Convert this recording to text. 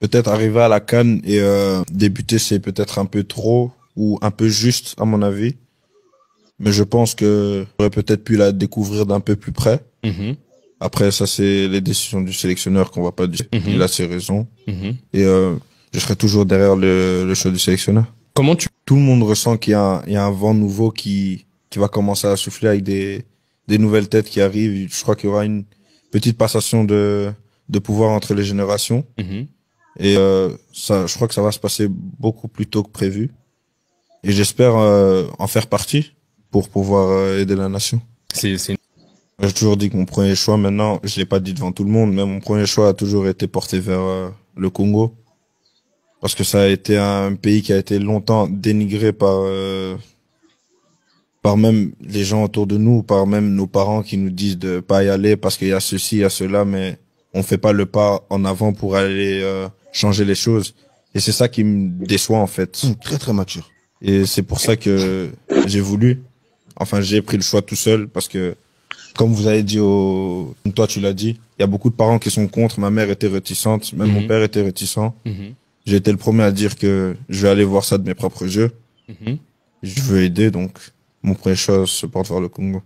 peut-être arriver à la canne et euh, débuter, c'est peut-être un peu trop ou un peu juste à mon avis. Mais je pense que j'aurais peut-être pu la découvrir d'un peu plus près. Mm-hmm. Après, ça, c'est les décisions du sélectionneur qu'on va pas dire. Mm-hmm. Il a ses raisons. Mm-hmm. Et euh, je serai toujours derrière le, le choix du sélectionneur. Comment tu... Tout le monde ressent qu'il y, a un, y a un vent nouveau qui, qui va commencer à souffler avec des, des nouvelles têtes qui arrivent. Je crois qu'il y aura une petite passation de, de pouvoir entre les générations. Et euh, ça, je crois que ça va se passer beaucoup plus tôt que prévu. Et j'espère euh, en faire partie pour pouvoir euh, aider la nation. C'est, c'est... J'ai toujours dit que mon premier choix, maintenant, je l'ai pas dit devant tout le monde, mais mon premier choix a toujours été porté vers euh, le Congo. Parce que ça a été un pays qui a été longtemps dénigré par, par même les gens autour de nous, par même nos parents qui nous disent de pas y aller parce qu'il y a ceci, il y a cela, mais on fait pas le pas en avant pour aller changer les choses. Et c'est ça qui me déçoit en fait. Mmh, très très mature. Et c'est pour ça que j'ai voulu, enfin j'ai pris le choix tout seul parce que comme vous avez dit au, toi tu l'as dit, il y a beaucoup de parents qui sont contre. Ma mère était réticente, même mon mmh. père était réticent. Mmh. J'ai été le premier à dire que je vais aller voir ça de mes propres yeux. Je veux aider donc mon premier choix se porte vers le Congo.